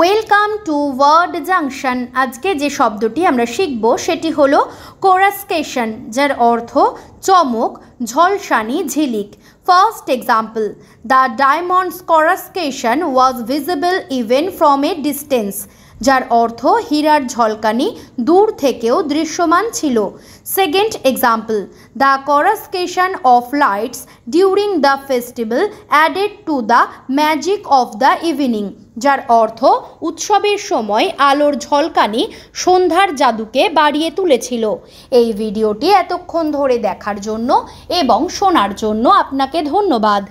welcome to word junction আজকে যে শব্দটি আমরা শিখব সেটি হলো কোরাসকেশন যার অর্থ চমক ঝলসানি ঝিলিক first example the diamonds coruscation was visible even from a distance যার অর্থ হীরার ঝলকানি দূর থেকেও দৃশ্যমান ছিল second example the coruscation of lights during the festival added to the magic of the evening যার অর্থ উৎসবের সময় আলোর ঝলকানি সন্ধ্যার জাদুকে বাড়িয়ে তুলেছিল এই ভিডিওটি এতক্ষণ ধরে দেখার জন্য এবং শোনার জন্য আপনাকে ধন্যবাদ